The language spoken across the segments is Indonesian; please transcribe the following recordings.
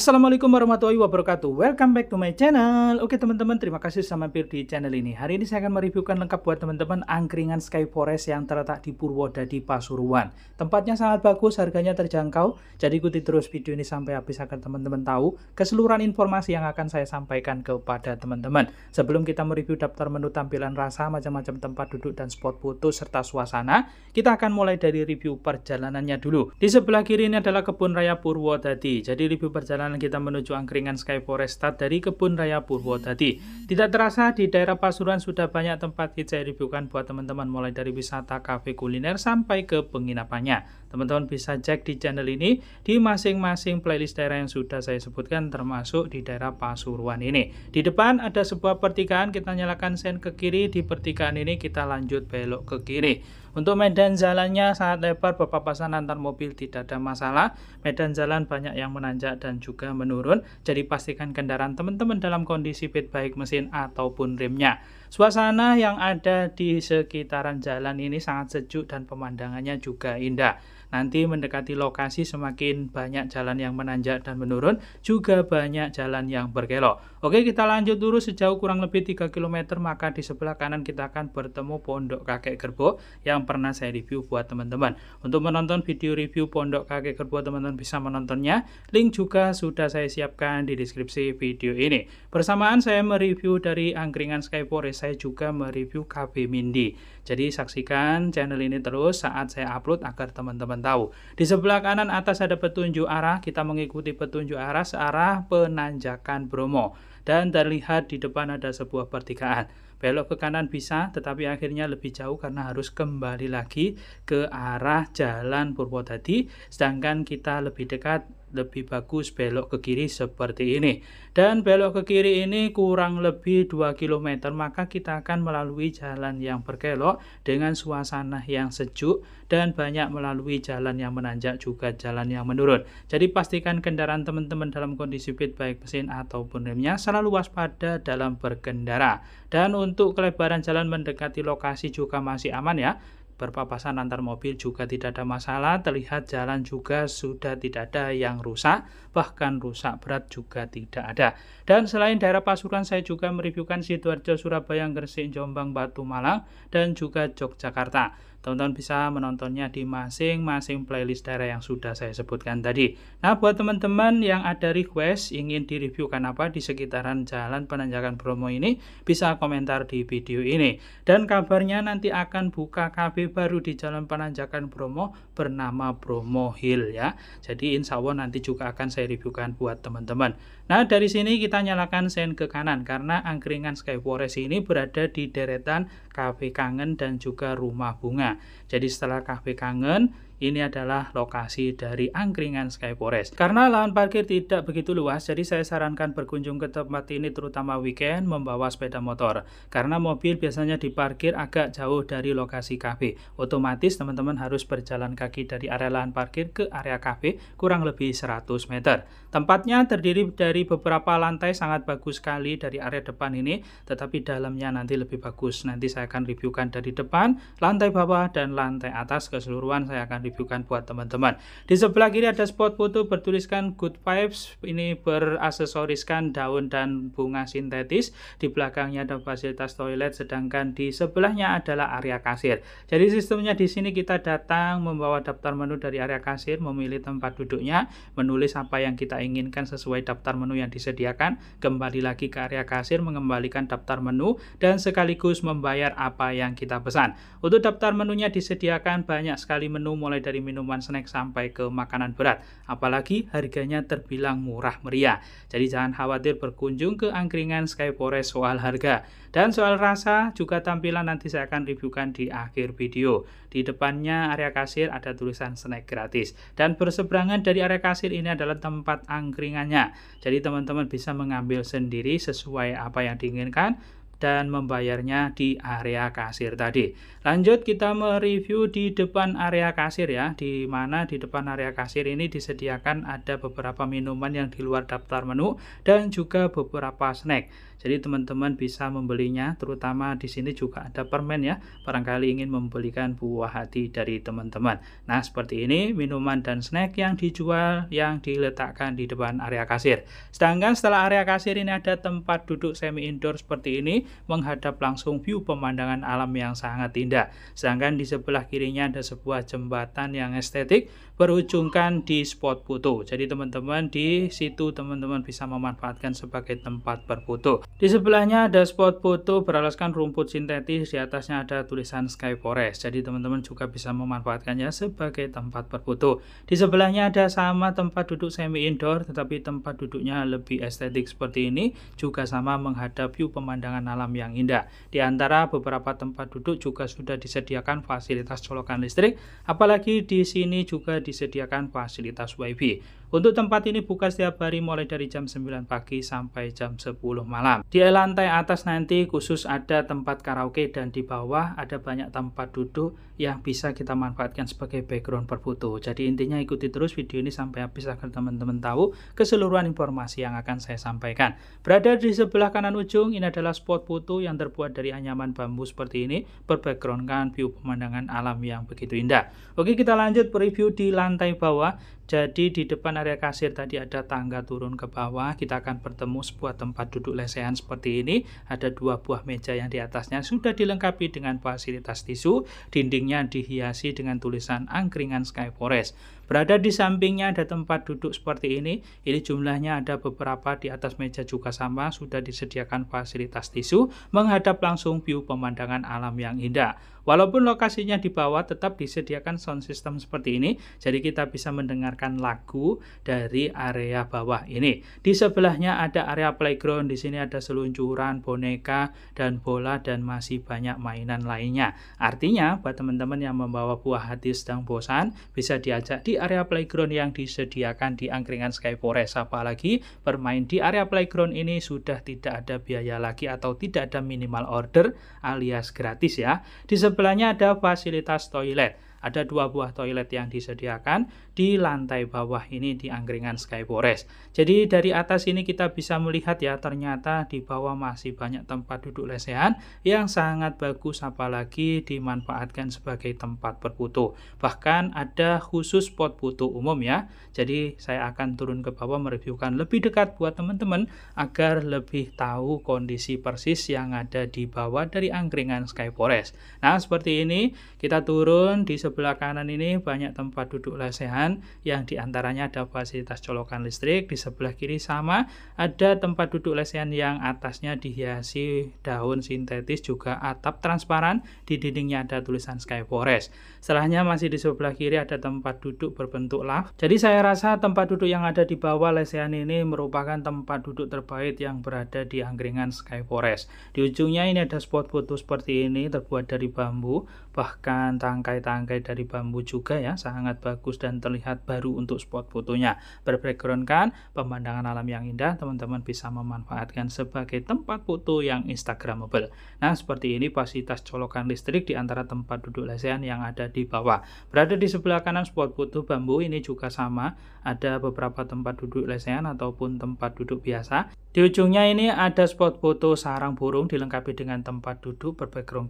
Assalamualaikum warahmatullahi wabarakatuh Welcome back to my channel Oke teman-teman terima kasih sudah mampir di channel ini Hari ini saya akan mereviewkan lengkap buat teman-teman Angkringan Sky Forest yang terletak di Purwodadi Pasuruan Tempatnya sangat bagus harganya terjangkau Jadi ikuti terus video ini sampai habis agar teman-teman tahu Keseluruhan informasi yang akan saya sampaikan kepada teman-teman Sebelum kita mereview daftar menu tampilan rasa Macam-macam tempat duduk dan spot foto serta suasana Kita akan mulai dari review perjalanannya dulu Di sebelah kiri ini adalah Kebun Raya Purwodadi Jadi review perjalanan perjalanan kita menuju angkringan Sky Forest dari Kebun Raya Purwodadi. Tidak terasa di daerah Pasuruan sudah banyak tempat hijau yang buat teman-teman mulai dari wisata kafe kuliner sampai ke penginapannya. Teman-teman bisa cek di channel ini di masing-masing playlist daerah yang sudah saya sebutkan termasuk di daerah Pasuruan ini. Di depan ada sebuah pertigaan, kita nyalakan sen ke kiri, di pertigaan ini kita lanjut belok ke kiri. Untuk medan jalannya sangat lebar, berpapasan antar mobil tidak ada masalah. Medan jalan banyak yang menanjak dan juga menurun, jadi pastikan kendaraan teman-teman dalam kondisi fit baik mesin ataupun remnya. Suasana yang ada di sekitaran jalan ini sangat sejuk dan pemandangannya juga indah. Nanti mendekati lokasi semakin banyak jalan yang menanjak dan menurun, juga banyak jalan yang berkelok. Oke, kita lanjut dulu sejauh kurang lebih 3 km, maka di sebelah kanan kita akan bertemu Pondok Kakek Gerbo yang pernah saya review buat teman-teman. Untuk menonton video review Pondok Kakek Gerbo, teman-teman bisa menontonnya. Link juga sudah saya siapkan di deskripsi video ini. Bersamaan saya mereview dari Angkringan Sky Forest, saya juga mereview KB Mindi. Jadi saksikan channel ini terus saat saya upload agar teman-teman tahu. Di sebelah kanan atas ada petunjuk arah, kita mengikuti petunjuk arah searah penanjakan Bromo. Dan terlihat di depan ada sebuah pertigaan. Belok ke kanan bisa, tetapi akhirnya lebih jauh karena harus kembali lagi ke arah jalan Purwodadi. Sedangkan kita lebih dekat lebih bagus belok ke kiri seperti ini. Dan belok ke kiri ini kurang lebih 2 km maka kita akan melalui jalan yang berkelok dengan suasana yang sejuk dan banyak melalui jalan yang menanjak juga jalan yang menurun. Jadi pastikan kendaraan teman-teman dalam kondisi fit baik mesin ataupun remnya selalu waspada dalam berkendara. Dan untuk kelebaran jalan mendekati lokasi juga masih aman ya berpapasan antar mobil juga tidak ada masalah, terlihat jalan juga sudah tidak ada yang rusak, bahkan rusak berat juga tidak ada. Dan selain daerah Pasuruan, saya juga mereviewkan Sidoarjo, Surabaya, Gresik, Jombang, Batu Malang, dan juga Yogyakarta. Teman-teman bisa menontonnya di masing-masing playlist daerah yang sudah saya sebutkan tadi. Nah, buat teman-teman yang ada request ingin direviewkan apa di sekitaran Jalan Penanjakan Bromo ini, bisa komentar di video ini. Dan kabarnya nanti akan buka kafe baru di Jalan Penanjakan Bromo bernama Bromo Hill ya. Jadi insya Allah nanti juga akan saya reviewkan buat teman-teman. Nah, dari sini kita nyalakan sen ke kanan karena angkringan Sky Forest ini berada di deretan kafe Kangen dan juga Rumah Bunga jadi setelah KB kangen, ini adalah lokasi dari angkringan Sky Forest. Karena lahan parkir tidak begitu luas, jadi saya sarankan berkunjung ke tempat ini terutama weekend membawa sepeda motor. Karena mobil biasanya diparkir agak jauh dari lokasi kafe. Otomatis teman-teman harus berjalan kaki dari area lahan parkir ke area kafe kurang lebih 100 meter. Tempatnya terdiri dari beberapa lantai sangat bagus sekali dari area depan ini, tetapi dalamnya nanti lebih bagus. Nanti saya akan reviewkan dari depan, lantai bawah, dan lantai atas keseluruhan saya akan reviewkan buat teman-teman. Di sebelah kiri ada spot foto bertuliskan Good Vibes. Ini beraksesoriskan daun dan bunga sintetis. Di belakangnya ada fasilitas toilet, sedangkan di sebelahnya adalah area kasir. Jadi sistemnya di sini kita datang membawa daftar menu dari area kasir, memilih tempat duduknya, menulis apa yang kita inginkan sesuai daftar menu yang disediakan, kembali lagi ke area kasir, mengembalikan daftar menu, dan sekaligus membayar apa yang kita pesan. Untuk daftar menunya disediakan banyak sekali menu mulai mulai dari minuman snack sampai ke makanan berat. Apalagi harganya terbilang murah meriah. Jadi jangan khawatir berkunjung ke angkringan Sky Forest soal harga. Dan soal rasa juga tampilan nanti saya akan reviewkan di akhir video. Di depannya area kasir ada tulisan snack gratis. Dan berseberangan dari area kasir ini adalah tempat angkringannya. Jadi teman-teman bisa mengambil sendiri sesuai apa yang diinginkan dan membayarnya di area kasir tadi. Lanjut kita mereview di depan area kasir ya, di mana di depan area kasir ini disediakan ada beberapa minuman yang di luar daftar menu dan juga beberapa snack. Jadi teman-teman bisa membelinya, terutama di sini juga ada permen ya, barangkali ingin membelikan buah hati dari teman-teman. Nah, seperti ini minuman dan snack yang dijual yang diletakkan di depan area kasir. Sedangkan setelah area kasir ini ada tempat duduk semi indoor seperti ini menghadap langsung view pemandangan alam yang sangat indah. Sedangkan di sebelah kirinya ada sebuah jembatan yang estetik berujungkan di spot foto. Jadi teman-teman di situ teman-teman bisa memanfaatkan sebagai tempat berfoto. Di sebelahnya ada spot foto beralaskan rumput sintetis, di atasnya ada tulisan Sky Forest. Jadi teman-teman juga bisa memanfaatkannya sebagai tempat berfoto. Di sebelahnya ada sama tempat duduk semi indoor, tetapi tempat duduknya lebih estetik seperti ini, juga sama menghadap view pemandangan alam yang indah. Di antara beberapa tempat duduk juga sudah disediakan fasilitas colokan listrik, apalagi di sini juga disediakan fasilitas WiFi. Untuk tempat ini buka setiap hari mulai dari jam 9 pagi sampai jam 10 malam. Di lantai atas nanti khusus ada tempat karaoke dan di bawah ada banyak tempat duduk yang bisa kita manfaatkan sebagai background berfoto. Jadi intinya ikuti terus video ini sampai habis agar teman-teman tahu keseluruhan informasi yang akan saya sampaikan. Berada di sebelah kanan ujung ini adalah spot foto yang terbuat dari anyaman bambu seperti ini berbackgroundkan view pemandangan alam yang begitu indah. Oke kita lanjut review di lantai bawah. Jadi di depan area kasir tadi ada tangga turun ke bawah, kita akan bertemu sebuah tempat duduk lesehan seperti ini. Ada dua buah meja yang di atasnya sudah dilengkapi dengan fasilitas tisu, dindingnya dihiasi dengan tulisan angkringan Sky Forest. Berada di sampingnya ada tempat duduk seperti ini, ini jumlahnya ada beberapa di atas meja juga sama, sudah disediakan fasilitas tisu, menghadap langsung view pemandangan alam yang indah. Walaupun lokasinya di bawah tetap disediakan sound system seperti ini, jadi kita bisa mendengarkan lagu dari area bawah ini. Di sebelahnya ada area playground, di sini ada seluncuran, boneka, dan bola, dan masih banyak mainan lainnya. Artinya, buat teman-teman yang membawa buah hati sedang bosan, bisa diajak di area playground yang disediakan di angkringan Sky Forest. Apalagi bermain di area playground ini sudah tidak ada biaya lagi atau tidak ada minimal order alias gratis ya. Di sebelahnya ada fasilitas toilet. Ada dua buah toilet yang disediakan di lantai bawah ini di Angkringan Sky Forest. Jadi dari atas ini kita bisa melihat ya ternyata di bawah masih banyak tempat duduk lesehan yang sangat bagus apalagi dimanfaatkan sebagai tempat berfoto. Bahkan ada khusus spot foto umum ya. Jadi saya akan turun ke bawah mereviewkan lebih dekat buat teman-teman agar lebih tahu kondisi persis yang ada di bawah dari Angkringan Sky Forest. Nah, seperti ini kita turun di sebelah kanan ini banyak tempat duduk lesehan yang diantaranya ada fasilitas colokan listrik. Di sebelah kiri sama ada tempat duduk lesehan yang atasnya dihiasi daun sintetis juga atap transparan. Di dindingnya ada tulisan Sky Forest. Setelahnya masih di sebelah kiri ada tempat duduk berbentuk laf. Jadi saya rasa tempat duduk yang ada di bawah lesehan ini merupakan tempat duduk terbaik yang berada di angkringan Sky Forest. Di ujungnya ini ada spot foto seperti ini terbuat dari bambu bahkan tangkai-tangkai dari bambu juga ya sangat bagus dan terlihat baru untuk spot fotonya. Berbackground kan pemandangan alam yang indah, teman-teman bisa memanfaatkan sebagai tempat foto yang instagramable. Nah, seperti ini fasilitas colokan listrik di antara tempat duduk lesehan yang ada di bawah. Berada di sebelah kanan spot foto bambu ini juga sama, ada beberapa tempat duduk lesehan ataupun tempat duduk biasa. Di ujungnya ini ada spot foto sarang burung dilengkapi dengan tempat duduk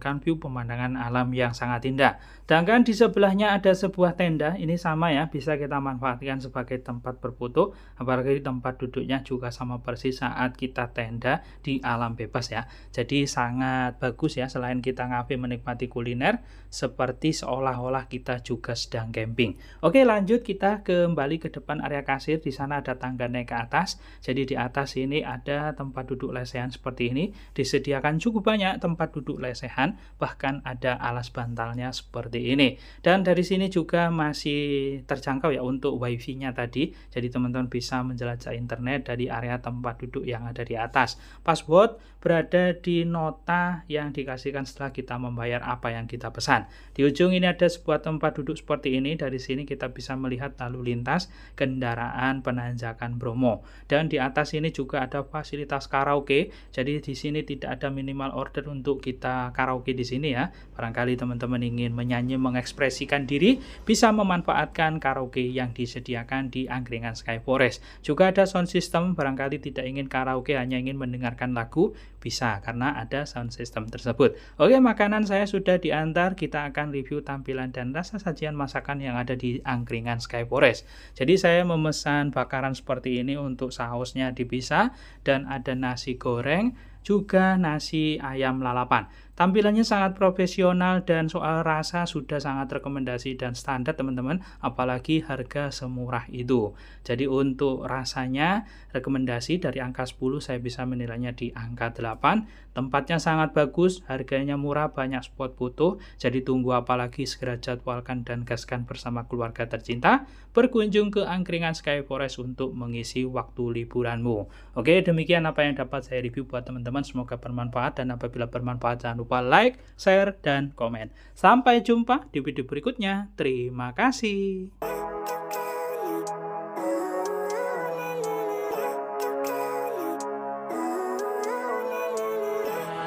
kan view pemandangan alam yang yang sangat indah. Sedangkan di sebelahnya ada sebuah tenda, ini sama ya, bisa kita manfaatkan sebagai tempat berfoto, apalagi tempat duduknya juga sama persis saat kita tenda di alam bebas ya. Jadi sangat bagus ya, selain kita ngapain menikmati kuliner, seperti seolah-olah kita juga sedang camping. Oke lanjut kita kembali ke depan area kasir, di sana ada tangga naik ke atas, jadi di atas ini ada tempat duduk lesehan seperti ini, disediakan cukup banyak tempat duduk lesehan, bahkan ada alas banyak bantalnya seperti ini. Dan dari sini juga masih terjangkau ya untuk wifi-nya tadi. Jadi teman-teman bisa menjelajah internet dari area tempat duduk yang ada di atas. Password berada di nota yang dikasihkan setelah kita membayar apa yang kita pesan. Di ujung ini ada sebuah tempat duduk seperti ini. Dari sini kita bisa melihat lalu lintas kendaraan penanjakan Bromo. Dan di atas ini juga ada fasilitas karaoke. Jadi di sini tidak ada minimal order untuk kita karaoke di sini ya. Barangkali teman teman-teman ingin menyanyi mengekspresikan diri bisa memanfaatkan karaoke yang disediakan di angkringan Sky Forest. Juga ada sound system barangkali tidak ingin karaoke hanya ingin mendengarkan lagu bisa karena ada sound system tersebut. Oke, makanan saya sudah diantar, kita akan review tampilan dan rasa sajian masakan yang ada di angkringan Sky Forest. Jadi saya memesan bakaran seperti ini untuk sausnya dipisah dan ada nasi goreng juga nasi ayam lalapan. Tampilannya sangat profesional dan soal rasa sudah sangat rekomendasi dan standar teman-teman, apalagi harga semurah itu. Jadi untuk rasanya rekomendasi dari angka 10 saya bisa menilainya di angka 8. Tempatnya sangat bagus, harganya murah, banyak spot foto. Jadi tunggu apalagi segera jadwalkan dan gaskan bersama keluarga tercinta berkunjung ke angkringan Sky Forest untuk mengisi waktu liburanmu. Oke, demikian apa yang dapat saya review buat teman-teman teman-teman. Semoga bermanfaat dan apabila bermanfaat jangan lupa like, share, dan komen. Sampai jumpa di video berikutnya. Terima kasih.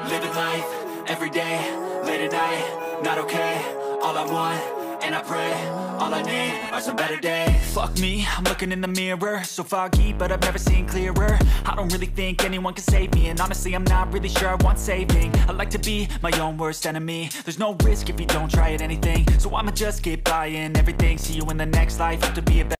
Living life, every day, late at night, not okay All I want and I pray All I need are some better days Fuck me, I'm looking in the mirror So foggy, but I've never seen clearer I don't really think anyone can save me And honestly, I'm not really sure I want saving I like to be my own worst enemy There's no risk if you don't try at anything So I'ma just get buying everything See you in the next life, have to be a better